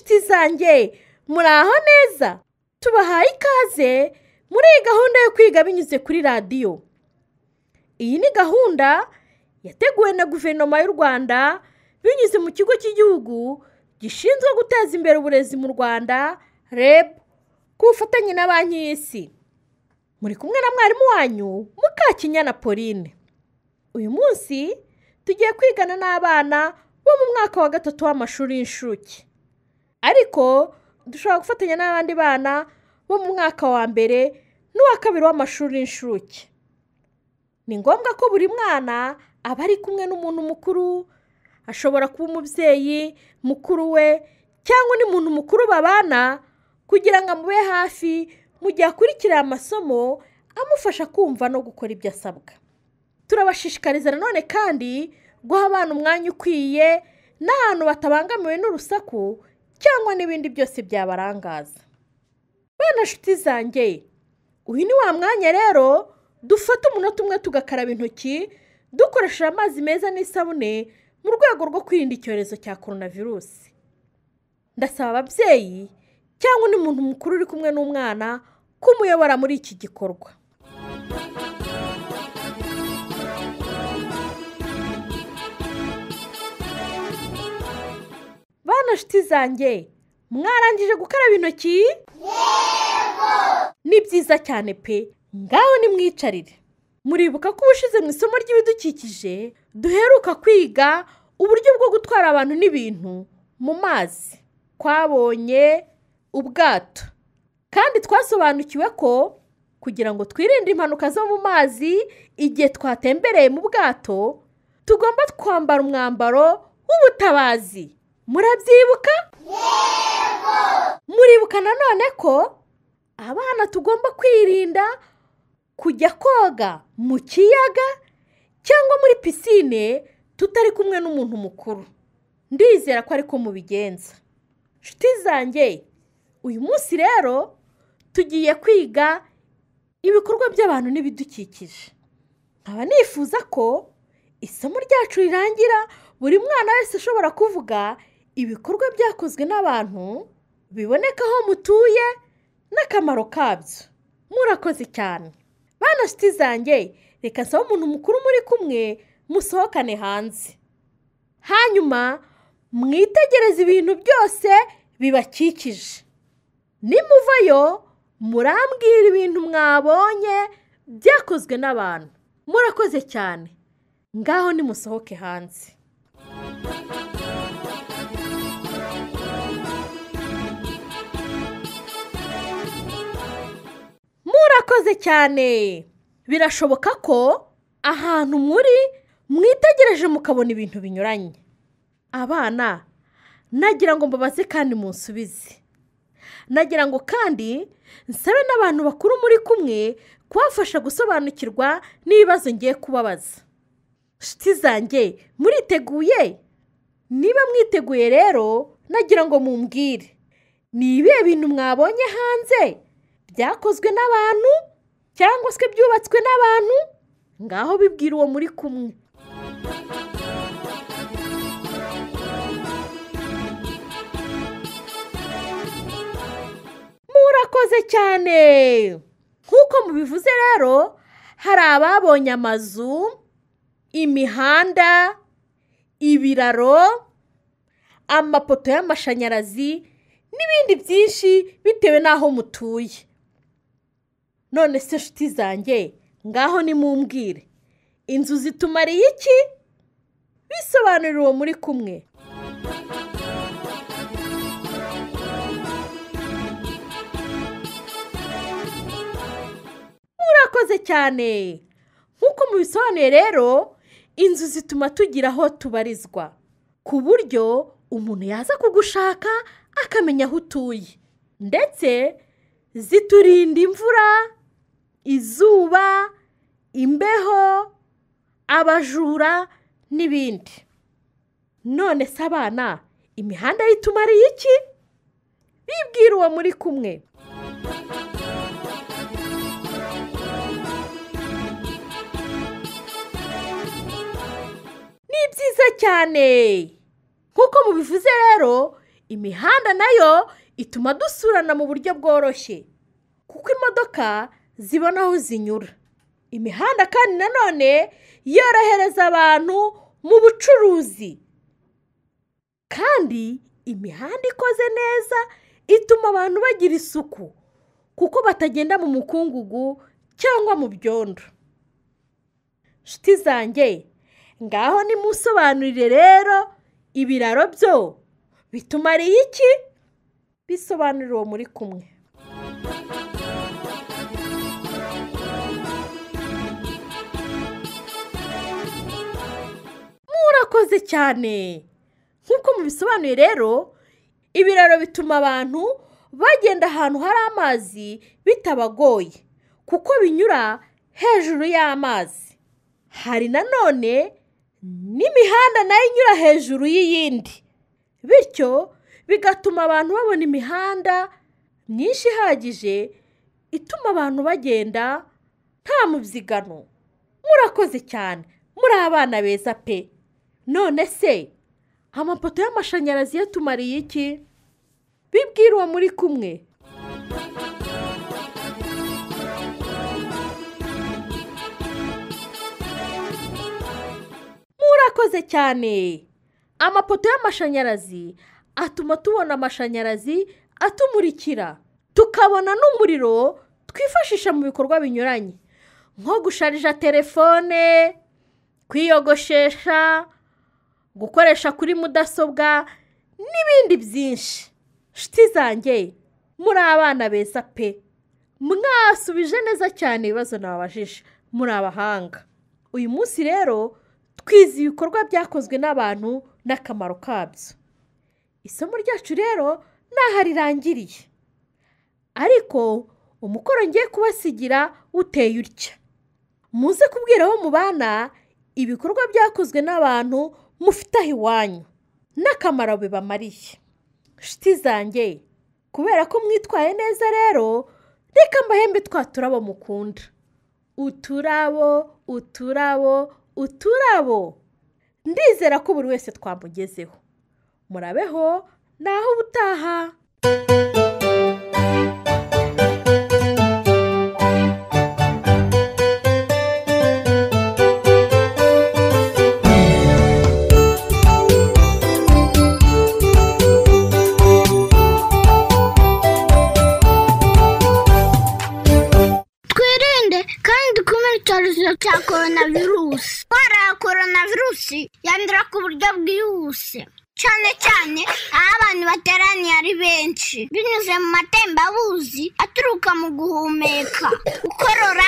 nshuti zanjye muraho neza tubahaye ikaze muri iyi gahunda yo kwiga binyuze kuri radiyo iyi ni gahunda yateguwe na guverinoma y'u rwanda binyuze mu kigo cy'igihugu gishinzwe guteza imbere uburezi mu rwanda reb ku bufatanye na banki y'isi muri kumwe na mwarimu wanyu mukakinyana pauline uyu munsi tugiye kwigana n'abana bo mu mwaka wa gatatu w'amashuri y'inshuke ariko dushobora gufatanya n'abandi bana bo mu mwaka wa mbere n'uwa kabiri w'amashuri y'inshuke ni ngombwa ko buri mwana aba ari kumwe n'umuntu mukuru ashobora kuba umubyeyi mukuru we cyangwa undi muntu mukuru babana kugira ngo amube hafi mu gihe akurikira amasomo amufasha kumva no gukora ibyo asabwa turabashishikariza nanone kandi guha abana umwanya ukwiye n'ahantu batabangamiwe n'urusaku cyangwa n'ibindi byose byabarangaza bana nshuti zanjye uyu ni wa mwanya rero dufata umunota umwe tugakaraba intoki dukoresheje amazi meza n'isabune mu rwego rwo kwirinda icyorezo cya korona virusi ndasaba ababyeyi cyangwa undi muntu mukuru uri kumwe n'umwana kumuyobora muri iki gikorwa hano nshuti zanjye mwarangije gukaraba intoki yego ni byiza cyane pe ngaho nimwicarire muribuka ko ubushize mu isomo ry'ibidukikije duheruka kwiga uburyo bwo gutwara abantu n'ibintu mu mazi twabonye ubwato kandi twasobanukiwe ko kugira ngo twirinde impanuka zo mu mazi igihe twatembereye mu bwato tugomba kwambara umwambaro w'ubutabazi murabyibuka muribuka nanone ko abana tugomba kwirinda kujya koga mu kiyaga cyangwa muri pisine tutari kumwe n'umuntu mukuru ndizera ko ariko mubigenza Nshuti zanjye uyu munsi rero tugiye kwiga ibikorwa by'abantu n'ibidukikije nkaba nifuza ko isomo ryacu rirangira buri mwana wese ushobora kuvuga ibikorwa byakozwe n'abantu biboneka aho mutuye n'akamaro kabyo murakoze cyane bana shiti zanjye reka nsaba umuntu mukuru muri kumwe musohokane hanze hanyuma mwitegereze ibintu byose bibakikije nimuvayo murambwira ibintu mwabonye byakozwe n'abantu murakoze cyane ngaho nimusohoke hanze murakoze cyane birashoboka ko ahantu muri mwitegereje mukabona ibintu binyuranye abana nagira ngo mbabaze kandi munsubize nagira ngo kandi nsabe n'abantu bakuru muri kumwe kubafasha gusobanukirwa n'ibibazo ngiye kubabaza inshuti zanjye muriteguye niba mwiteguye rero nagira ngo mumbwire ni ibihe bintu mwabonye hanze byakozwe n'abantu cyangwa se byubatswe n'abantu ngaho bibwira uwo muri kumwe murakoze cyane nk'uko mubivuze rero hari ababonye amazu imihanda ibiraro amapoto y'amashanyarazi n'ibindi byinshi bitewe n'aho mutuye none se inshuti zanjye ngaho nimumbwire inzu zitumariye iki bisobanurira uwo muri kumwe murakoze cyane nk'uko mubisobanuye rero inzu zituma tugira aho tubarizwa ku buryo umuntu yaza kugushaka akamenya aho utuye ndetse ziturinda imvura izuba imbeho abajura n'ibindi none se abana imihanda y'ituma ari iki bibwira uwo muri kumwe ni byiza cyane nk'uko mubivuze rero imihanda nayo ituma dusurana mu buryo bworoshye kuko imodoka zibona aho zinyura imihanda kandi nanone yorohereza abantu mu bucuruzi kandi imihanda ikoze neza ituma abantu bagira isuku kuko batagenda mu mukungugu cyangwa mu byondo nshuti zanjye ngaho nimusobanurire rero ibiraro byo bitumariye iki bisobanurira uwo muri kumwe mwakoze cyane nk'uko mubisobanuye rero ibiraro bituma abantu bagenda ahantu hari amazi bitabagoye kuko binyura hejuru y'amazi hari nanone n'imihanda nayo inyura hejuru y'iyindi bityo bigatuma abantu babona imihanda myinshi ihagije ituma abantu bagenda nta mubyigano murakoze cyane muri abana beza pe none se amapoto y'amashanyarazi yatumariye iki bibwira uwo muri kumwe murakoze cyane amapoto y'amashanyarazi atuma tubona amashanyarazi atumurikira tukabona n'umuriro twifashisha mu bikorwa binyuranye nko gusharija telefone kwiyogoshesha gukoresha kuri mudasobwa n'ibindi byinshi shiti zanjye muri abana beza pe mwasubije neza cyane ibibazo nababajije muri abahanga uyu munsi rero twize ibikorwa byakozwe n'abantu n'akamaro kabyo isomo ryacu rero ntaho rirangiriye ariko umukoro ngiye kubasigira uteye utya muze kubwira abo mubana ibikorwa byakozwe n'abantu mufite aho iwanyu n'akamaro bibamariye shiti zanjye kubera ko mwitwaye neza rero reka mbahembe twa turabo mukunda uturabo uturabo uturabo ndizera ko buri wese twamugezeho murabeho naho ubutaha buryo bwihuse cyane cyane aho abantu bateraniye ari benshi binyuze mu matembabuzi aturuka mu guhumeka gukorora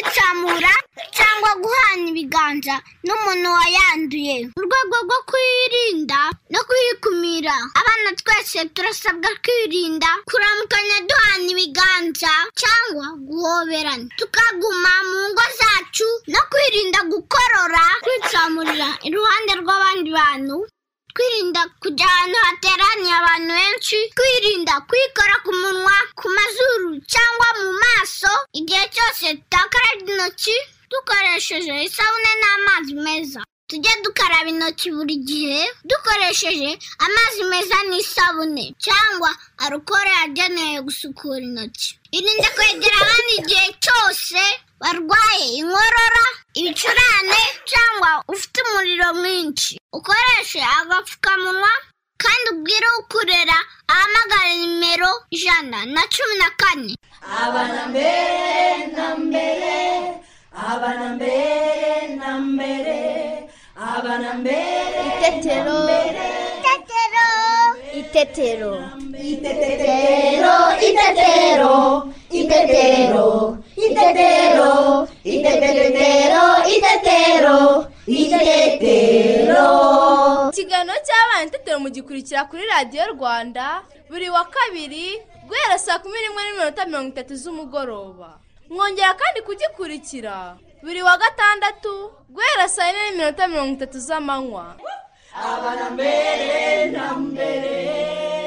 kwicamura cyangwa guhana ibiganza n'umuntu wayanduye mu rwego rwo kwirinda no kuyikumira abana twese turasabwa kwirinda kuramukanya duhana ibiganza cyangwa guhoberana tukaguma mu ngo zacu no kwirinda gukorora kwicamurira iruhande rw'abandi bantu kwirinda kujya ahantu hateraniye abantu benshi kwirinda kwikora ku munwa ku mazuru cyangwa mu maso igihe cyose intoki dukoresheje isabune n'amazi meza tujye dukaraba intoki buri gihe dukoresheje amazi meza n'isabune cyangwa arukoro yagenewe gusukura intoki irinde kwegera abandi igihe cyose barwaye inkorora ibicurane cyangwa ufite umuriro mwinshi ukoreshe agapfukamunwa kandi ubwire ukurera ahamagara nimero ijana na cumi na kane abana mbere na mbere abana mbere na mbere abana mbere itetero itetero itetero itetero itetero itetero itetero itetero cy'abana itetero mugikurikira kuri radiyo rwanda buri wa kabiri guhera saa kumi n'imwe n'iminota mirongo itatu z'umugoroba mwongera kandi kugikurikira buri wa gatandatu guhera saa yine n'iminota mirongo itatu z'amanywa abana mbere na mbere